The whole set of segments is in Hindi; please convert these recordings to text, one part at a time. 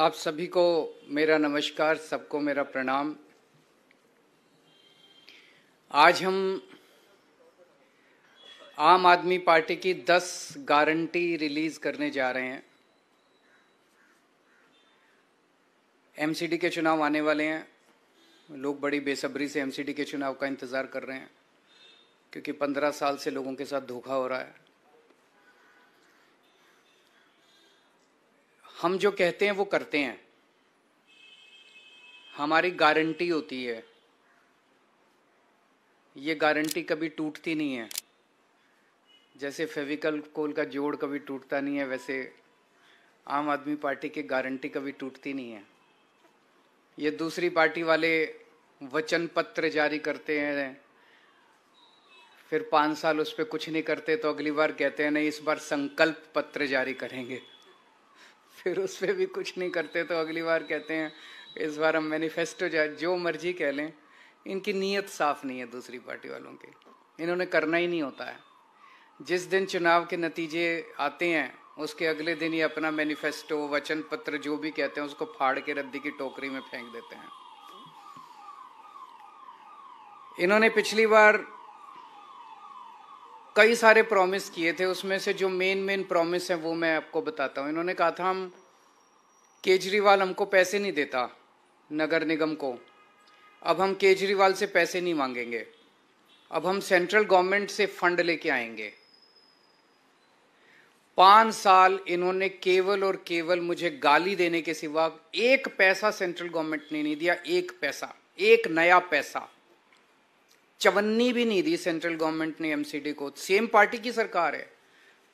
आप सभी को मेरा नमस्कार सबको मेरा प्रणाम आज हम आम आदमी पार्टी की 10 गारंटी रिलीज करने जा रहे हैं एमसीडी के चुनाव आने वाले हैं लोग बड़ी बेसब्री से एमसीडी के चुनाव का इंतज़ार कर रहे हैं क्योंकि 15 साल से लोगों के साथ धोखा हो रहा है हम जो कहते हैं वो करते हैं हमारी गारंटी होती है ये गारंटी कभी टूटती नहीं है जैसे फेविकल कोल का जोड़ कभी टूटता नहीं है वैसे आम आदमी पार्टी की गारंटी कभी टूटती नहीं है ये दूसरी पार्टी वाले वचन पत्र जारी करते हैं फिर पाँच साल उस पर कुछ नहीं करते तो अगली बार कहते हैं नहीं इस बार संकल्प पत्र जारी करेंगे फिर उस पर भी कुछ नहीं करते तो अगली बार कहते हैं इस बार हम मैनिफेस्टो जाए जो मर्जी कह लें इनकी नीयत साफ नहीं है दूसरी पार्टी वालों की इन्होंने करना ही नहीं होता है जिस दिन चुनाव के नतीजे आते हैं उसके अगले दिन ही अपना मैनिफेस्टो वचन पत्र जो भी कहते हैं उसको फाड़ के रद्दी की टोकरी में फेंक देते हैं इन्होंने पिछली बार कई सारे प्रॉमिस किए थे उसमें से जो मेन मेन प्रॉमिस हैं वो मैं आपको बताता हूँ इन्होंने कहा था हम केजरीवाल हमको पैसे नहीं देता नगर निगम को अब हम केजरीवाल से पैसे नहीं मांगेंगे अब हम सेंट्रल गवर्नमेंट से फंड लेके आएंगे पांच साल इन्होंने केवल और केवल मुझे गाली देने के सिवा एक पैसा सेंट्रल गवर्नमेंट ने नहीं दिया एक पैसा एक नया पैसा चवन्नी भी नहीं दी सेंट्रल गवर्नमेंट ने एमसीडी को सेम पार्टी की सरकार है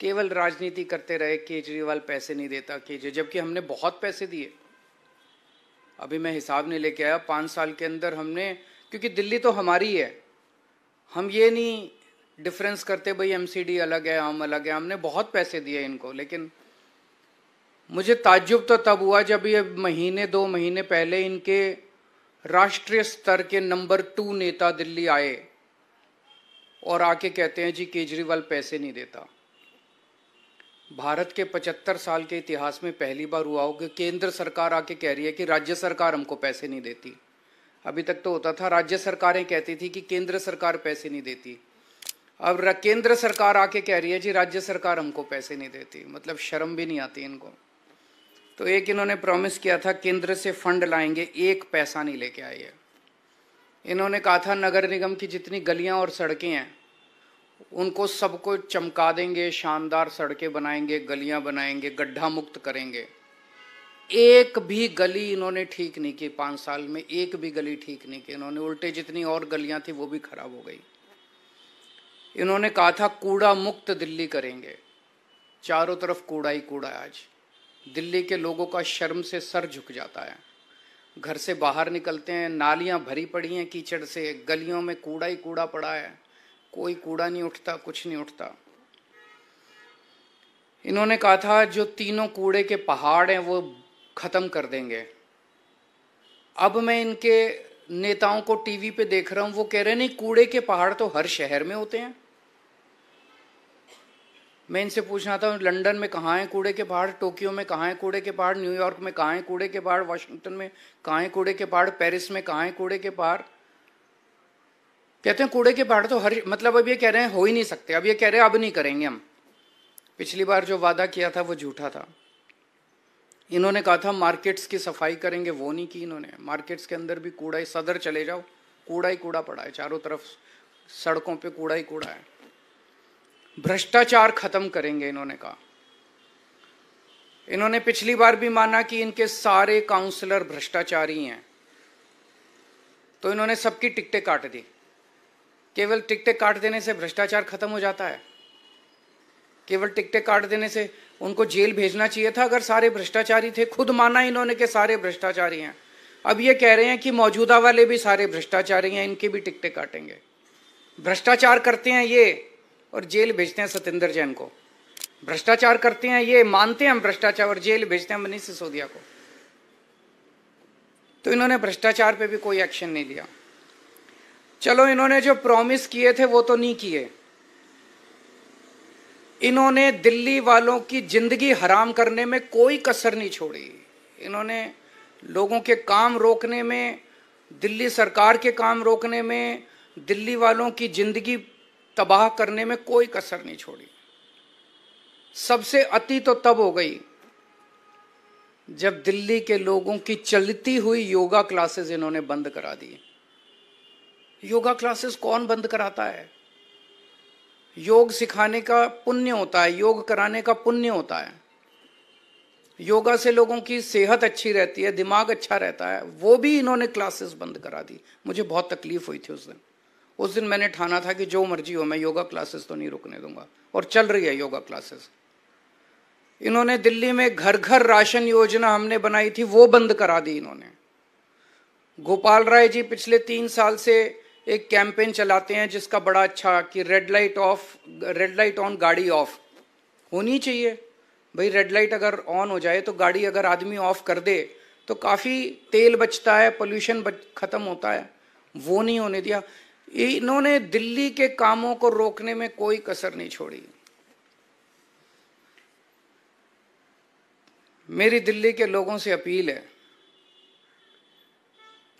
केवल राजनीति करते रहे केजरीवाल पैसे नहीं देता केजरी जबकि हमने बहुत पैसे दिए अभी मैं हिसाब नहीं लेके आया पाँच साल के अंदर हमने क्योंकि दिल्ली तो हमारी है हम ये नहीं डिफरेंस करते भाई एमसीडी अलग है हम अलग है हमने बहुत पैसे दिए इनको लेकिन मुझे ताज्जुब तो तब हुआ जब ये महीने दो महीने पहले इनके राष्ट्रीय स्तर के नंबर टू नेता दिल्ली आए और आके कहते हैं जी केजरीवाल पैसे नहीं देता भारत के 75 साल के इतिहास में पहली बार हुआ हो कि केंद्र सरकार आके कह रही है कि राज्य सरकार हमको पैसे नहीं देती अभी तक तो होता था राज्य सरकारें कहती थी कि केंद्र सरकार पैसे नहीं देती अब केंद्र सरकार आके कह रही है जी राज्य सरकार हमको पैसे नहीं देती मतलब शर्म भी नहीं आती इनको तो एक इन्होंने प्रॉमिस किया था केंद्र से फंड लाएंगे एक पैसा नहीं लेके आए है इन्होंने कहा था नगर निगम की जितनी गलियां और सड़कें हैं उनको सबको चमका देंगे शानदार सड़कें बनाएंगे गलियां बनाएंगे गड्ढा मुक्त करेंगे एक भी गली इन्होंने ठीक नहीं की पाँच साल में एक भी गली ठीक नहीं की इन्होंने उल्टे जितनी और गलियां थी वो भी खराब हो गई इन्होंने कहा था कूड़ा मुक्त दिल्ली करेंगे चारों तरफ कूड़ा ही कूड़ा आज दिल्ली के लोगों का शर्म से सर झुक जाता है घर से बाहर निकलते हैं नालियां भरी पड़ी हैं कीचड़ से गलियों में कूड़ा ही कूड़ा पड़ा है कोई कूड़ा नहीं उठता कुछ नहीं उठता इन्होंने कहा था जो तीनों कूड़े के पहाड़ हैं वो खत्म कर देंगे अब मैं इनके नेताओं को टीवी पे देख रहा हूँ वो कह रहे नहीं कूड़े के पहाड़ तो हर शहर में होते हैं मैं इनसे पूछना था लंदन में कहाँ है कूड़े के पहाड़ टोक्यो में कहाँ है कूड़े के पहाड़ न्यूयॉर्क में कहाँ है कूड़े के पहाड़ वाशिंगटन में कहाँ है कूड़े के पहाड़ पेरिस में कहाँ है कूड़े के पहाड़ कहते हैं कूड़े के पहाड़ तो हर मतलब अब ये कह रहे हैं हो ही नहीं सकते अब ये कह रहे हैं अब नहीं करेंगे हम पिछली बार जो वादा किया था वो झूठा था इन्होंने कहा था मार्केट्स की सफाई करेंगे वो नहीं की इन्होंने मार्केट्स के अंदर भी कूड़ा ही सदर चले जाओ कूड़ा ही कूड़ा पड़ा है चारों तरफ सड़कों पे कूड़ा ही कूड़ा है भ्रष्टाचार खत्म करेंगे इन्होंने कहा इन्होंने पिछली बार भी माना कि इनके सारे काउंसलर भ्रष्टाचारी हैं तो इन्होंने सबकी टिकटें काट दी केवल टिकटें काट देने से भ्रष्टाचार खत्म हो जाता है केवल टिकटें काट देने से उनको जेल भेजना चाहिए था अगर सारे भ्रष्टाचारी थे खुद माना इन्होंने के सारे भ्रष्टाचारी हैं अब ये कह रहे हैं कि मौजूदा वाले भी सारे भ्रष्टाचारी हैं इनके भी टिकटें काटेंगे भ्रष्टाचार करते हैं ये और जेल भेजते हैं सत्येंद्र जैन को भ्रष्टाचार करते हैं ये मानते हैं हम भ्रष्टाचार और जेल भेजते हैं मनीष सिसोदिया को तो इन्होंने भ्रष्टाचार पे भी कोई एक्शन नहीं लिया चलो इन्होंने जो प्रॉमिस किए थे वो तो नहीं किए इन्होंने दिल्ली वालों की जिंदगी हराम करने में कोई कसर नहीं छोड़ी इन्होंने लोगों के काम रोकने में दिल्ली सरकार के काम रोकने में दिल्ली वालों की जिंदगी तबाह करने में कोई कसर नहीं छोड़ी सबसे अति तो तब हो गई जब दिल्ली के लोगों की चलती हुई योगा क्लासेस इन्होंने बंद करा दी योगा क्लासेस कौन बंद कराता है योग सिखाने का पुण्य होता है योग कराने का पुण्य होता है योगा से लोगों की सेहत अच्छी रहती है दिमाग अच्छा रहता है वो भी इन्होंने क्लासेस बंद करा दी मुझे बहुत तकलीफ हुई थी उस दिन उस दिन मैंने ठाना था कि जो मर्जी हो मैं योगा क्लासेस तो नहीं रुकने दूंगा और चल रही है योगा क्लासेस इन्होंने दिल्ली में घर घर राशन योजना हमने बनाई थी वो बंद करा दी इन्होंने गोपाल राय जी पिछले तीन साल से एक कैंपेन चलाते हैं जिसका बड़ा अच्छा कि red light off red light on गाड़ी ऑफ होनी चाहिए भाई रेड लाइट अगर ऑन हो जाए तो गाड़ी अगर आदमी ऑफ कर दे तो काफ़ी तेल बचता है पोल्यूशन बच, खत्म होता है वो नहीं होने दिया इन्होंने दिल्ली के कामों को रोकने में कोई कसर नहीं छोड़ी मेरी दिल्ली के लोगों से अपील है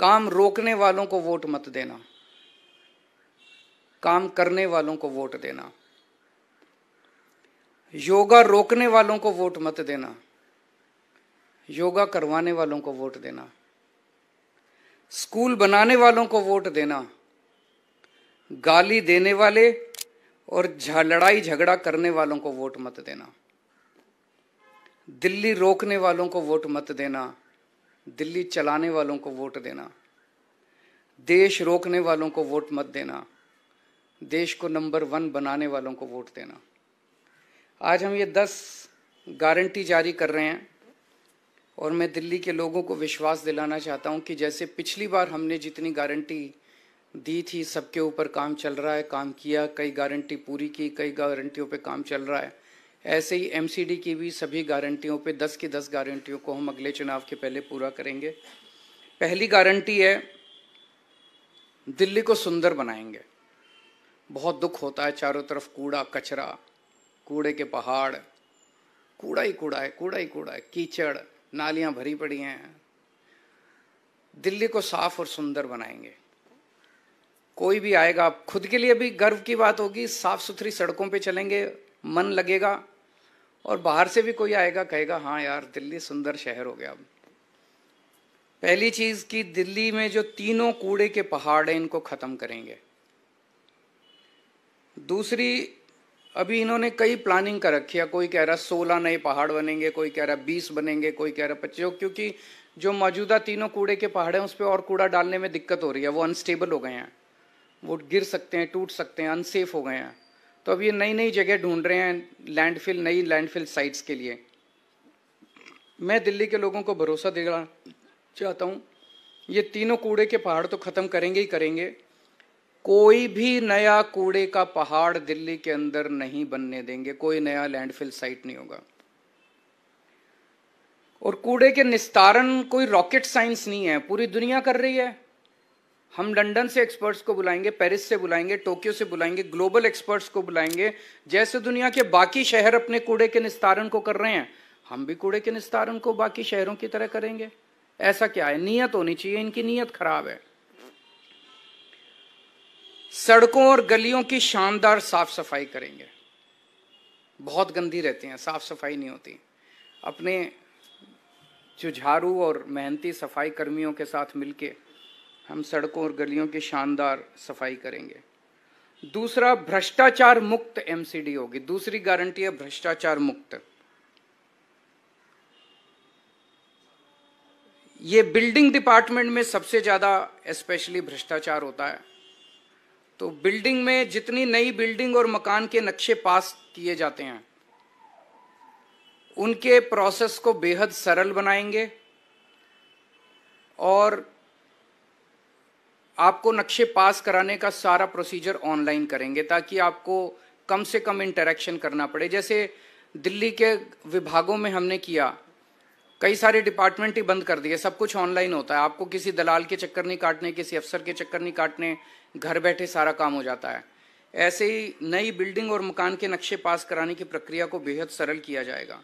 काम रोकने वालों को वोट मत देना काम करने वालों को वोट देना योगा रोकने वालों को वोट मत देना योगा करवाने वालों को वोट देना स्कूल बनाने वालों को वोट देना गाली देने वाले और लड़ाई झगड़ा करने वालों को वोट मत देना दिल्ली रोकने वालों को वोट मत देना दिल्ली चलाने वालों को वोट देना देश रोकने वालों को वोट मत देना देश को नंबर वन बनाने वालों को वोट देना आज हम ये दस गारंटी जारी कर रहे हैं और मैं दिल्ली के लोगों को विश्वास दिलाना चाहता हूँ कि जैसे पिछली बार हमने जितनी गारंटी दी थी सबके ऊपर काम चल रहा है काम किया कई गारंटी पूरी की कई गारंटियों पे काम चल रहा है ऐसे ही एमसीडी की भी सभी गारंटियों पे 10 की 10 गारंटियों को हम अगले चुनाव के पहले पूरा करेंगे पहली गारंटी है दिल्ली को सुंदर बनाएंगे बहुत दुख होता है चारों तरफ कूड़ा कचरा कूड़े के पहाड़ कूड़ा ही कूड़ा है कूड़ा ही कूड़ा है कीचड़ नालियां भरी पड़ी हैं दिल्ली को साफ और सुंदर बनाएंगे कोई भी आएगा खुद के लिए भी गर्व की बात होगी साफ सुथरी सड़कों पे चलेंगे मन लगेगा और बाहर से भी कोई आएगा कहेगा हाँ यार दिल्ली सुंदर शहर हो गया अब पहली चीज कि दिल्ली में जो तीनों कूड़े के पहाड़ हैं इनको खत्म करेंगे दूसरी अभी इन्होंने कई प्लानिंग कर रखी है कोई कह रहा सोलह नए पहाड़ बनेंगे कोई कह रहा बीस बनेंगे कोई कह रहा पच्चीस क्योंकि जो मौजूदा तीनों कूड़े के पहाड़ हैं उस पर और कूड़ा डालने में दिक्कत हो रही है वो अनस्टेबल हो गए हैं वो गिर सकते हैं टूट सकते हैं अनसेफ हो गए हैं तो अब ये नई नई जगह ढूंढ रहे हैं लैंडफिल नई लैंडफिल साइट्स के लिए मैं दिल्ली के लोगों को भरोसा देना चाहता हूँ ये तीनों कूड़े के पहाड़ तो ख़त्म करेंगे ही करेंगे कोई भी नया कूड़े का पहाड़ दिल्ली के अंदर नहीं बनने देंगे कोई नया लैंडफिल साइट नहीं होगा और कूड़े के निस्तारण कोई रॉकेट साइंस नहीं है पूरी दुनिया कर रही है हम लंदन से एक्सपर्ट्स को बुलाएंगे पेरिस से बुलाएंगे टोक्यो से बुलाएंगे ग्लोबल एक्सपर्ट्स को बुलाएंगे जैसे दुनिया के बाकी शहर अपने कूड़े के निस्तारण को कर रहे हैं हम भी कूड़े के निस्तारण को बाकी शहरों की तरह करेंगे ऐसा क्या है नीयत होनी चाहिए इनकी नीयत खराब है सड़कों और गलियों की शानदार साफ सफाई करेंगे बहुत गंदी रहती हैं साफ सफाई नहीं होती अपने जो झाड़ू और मेहनती सफाई कर्मियों के साथ मिलके हम सड़कों और गलियों की शानदार सफाई करेंगे दूसरा भ्रष्टाचार मुक्त एमसीडी होगी दूसरी गारंटी है भ्रष्टाचार मुक्त ये बिल्डिंग डिपार्टमेंट में सबसे ज़्यादा स्पेशली भ्रष्टाचार होता है तो बिल्डिंग में जितनी नई बिल्डिंग और मकान के नक्शे पास किए जाते हैं उनके प्रोसेस को बेहद सरल बनाएंगे और आपको नक्शे पास कराने का सारा प्रोसीजर ऑनलाइन करेंगे ताकि आपको कम से कम इंटरेक्शन करना पड़े जैसे दिल्ली के विभागों में हमने किया कई सारे डिपार्टमेंट ही बंद कर दिए सब कुछ ऑनलाइन होता है आपको किसी दलाल के चक्कर नहीं काटने किसी अफसर के चक्कर नहीं काटने घर बैठे सारा काम हो जाता है ऐसे ही नई बिल्डिंग और मकान के नक्शे पास कराने की प्रक्रिया को बेहद सरल किया जाएगा